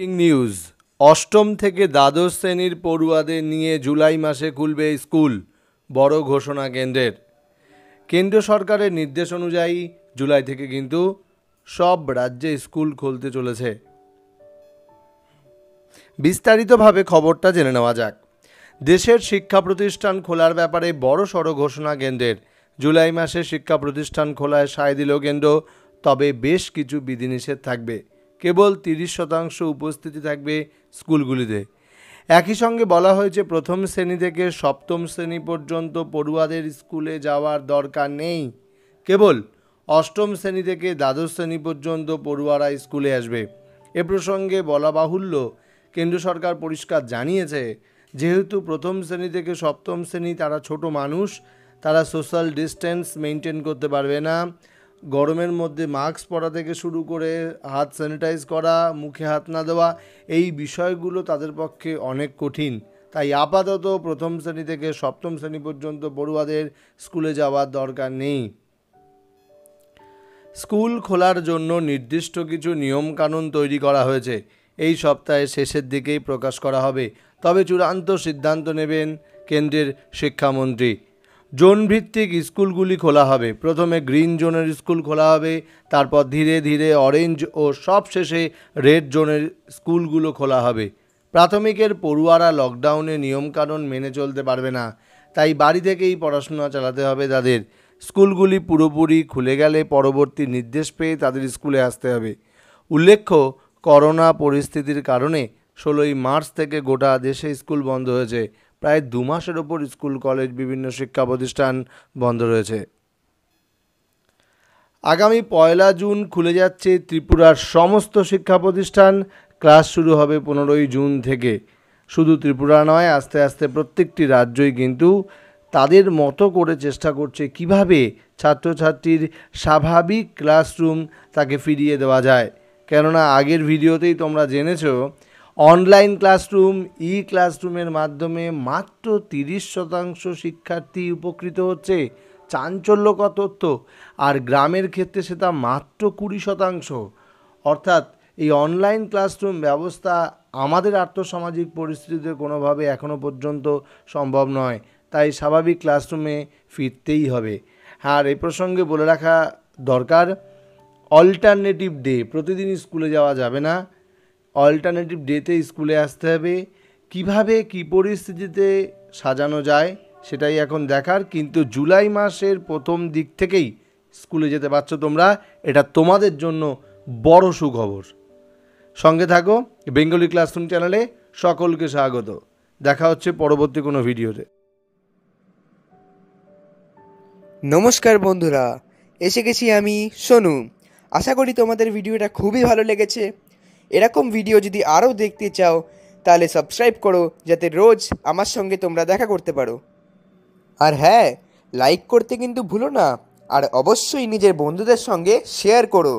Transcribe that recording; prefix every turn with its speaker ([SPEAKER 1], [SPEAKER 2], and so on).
[SPEAKER 1] breaking news অষ্টম থেকে দ্বাদশ শ্রেণীর পড়ুয়াদের নিয়ে জুলাই মাসে খুলবে স্কুল বড় ঘোষণা কেন্দ্রের কেন্দ্র সরকারের নির্দেশ অনুযায়ী জুলাই থেকে কিন্তু সব রাজ্যে স্কুল খুলতে চলেছে বিস্তারিতভাবে খবরটা জেনে নেওয়া যাক দেশের শিক্ষা প্রতিষ্ঠান খোলার ব্যাপারে বড় সড় ঘোষণা কেন্দ্রের জুলাই মাসে শিক্ষা প্রতিষ্ঠান খোলায় সায় দিল কেন্দ্র তবে বেশ কিছু বিধিনিষেধ থাকবে কেবল তিরিশ শতাংশ উপস্থিতি থাকবে স্কুলগুলিতে একই সঙ্গে বলা হয়েছে প্রথম শ্রেণী থেকে সপ্তম শ্রেণী পর্যন্ত পড়ুয়াদের স্কুলে যাওয়ার দরকার নেই কেবল অষ্টম শ্রেণী থেকে দ্বাদশ শ্রেণী পর্যন্ত পড়ুয়ারা স্কুলে আসবে এ প্রসঙ্গে বলা বাহুল্য কেন্দ্র সরকার পরিষ্কার জানিয়েছে যেহেতু প্রথম শ্রেণী থেকে সপ্তম শ্রেণী তারা ছোট মানুষ তারা সোশ্যাল ডিস্টেন্স মেনটেন করতে পারবে না গরমের মধ্যে মাস্ক পরা থেকে শুরু করে হাত স্যানিটাইজ করা মুখে হাত না দেওয়া এই বিষয়গুলো তাদের পক্ষে অনেক কঠিন তাই আপাতত প্রথম শ্রেণী থেকে সপ্তম শ্রেণী পর্যন্ত পড়ুয়াদের স্কুলে যাওয়ার দরকার নেই স্কুল খোলার জন্য নির্দিষ্ট কিছু নিয়মকানুন তৈরি করা হয়েছে এই সপ্তাহের শেষের দিকেই প্রকাশ করা হবে তবে চূড়ান্ত সিদ্ধান্ত নেবেন কেন্দ্রের শিক্ষামন্ত্রী জোনভিত্তিক স্কুলগুলি খোলা হবে প্রথমে গ্রিন জোনের স্কুল খোলা হবে তারপর ধীরে ধীরে অরেঞ্জ ও সব শেষে রেড জোনের স্কুলগুলো খোলা হবে প্রাথমিকের পড়ুয়ারা লকডাউনে নিয়মকানুন মেনে চলতে পারবে না তাই বাড়ি থেকেই পড়াশোনা চালাতে হবে তাদের স্কুলগুলি পুরোপুরি খুলে গেলে পরবর্তী নির্দেশ পেয়ে তাদের স্কুলে আসতে হবে উল্লেখ্য করোনা পরিস্থিতির কারণে ষোলোই মার্চ থেকে গোটা দেশে স্কুল বন্ধ হয়েছে প্রায় দু মাসের ওপর স্কুল কলেজ বিভিন্ন শিক্ষা প্রতিষ্ঠান বন্ধ রয়েছে আগামী পয়লা জুন খুলে যাচ্ছে ত্রিপুরার সমস্ত শিক্ষা প্রতিষ্ঠান ক্লাস শুরু হবে পনেরোই জুন থেকে শুধু ত্রিপুরা নয় আস্তে আস্তে প্রত্যেকটি রাজ্যই কিন্তু তাদের মতো করে চেষ্টা করছে কিভাবে ছাত্রছাত্রীর স্বাভাবিক ক্লাসরুম তাকে ফিরিয়ে দেওয়া যায় কেননা আগের ভিডিওতেই তোমরা জেনেছো অনলাইন ক্লাসরুম ই ক্লাসরুমের মাধ্যমে মাত্র তিরিশ শতাংশ শিক্ষার্থী উপকৃত হচ্ছে চাঞ্চল্যকর তথ্য আর গ্রামের ক্ষেত্রে সেটা মাত্র কুড়ি শতাংশ অর্থাৎ এই অনলাইন ক্লাসরুম ব্যবস্থা আমাদের আর্থসামাজিক পরিস্থিতিতে কোনোভাবে এখনও পর্যন্ত সম্ভব নয় তাই স্বাভাবিক ক্লাসরুমে ফিরতেই হবে আর এই প্রসঙ্গে বলে রাখা দরকার অল্টারনেটিভ ডে প্রতিদিন স্কুলে যাওয়া যাবে না অল্টারনেটিভ ডেতে স্কুলে আসতে হবে কিভাবে কি পরিস্থিতিতে সাজানো যায় সেটাই এখন দেখার কিন্তু জুলাই মাসের প্রথম দিক থেকেই স্কুলে যেতে পারছো তোমরা এটা তোমাদের জন্য বড় সুখবর সঙ্গে থাকো বেঙ্গলি ক্লাসরুম চ্যানেলে সকলকে স্বাগত দেখা হচ্ছে পরবর্তী কোনো ভিডিওতে নমস্কার বন্ধুরা এসে গেছি আমি সোনু আশা করি তোমাদের ভিডিওটা খুবই ভালো লেগেছে এরকম ভিডিও যদি আরও দেখতে চাও তাহলে সাবস্ক্রাইব করো যাতে রোজ আমার সঙ্গে তোমরা দেখা করতে পারো আর হ্যাঁ লাইক করতে কিন্তু ভুলো না আর অবশ্যই নিজের বন্ধুদের সঙ্গে শেয়ার করো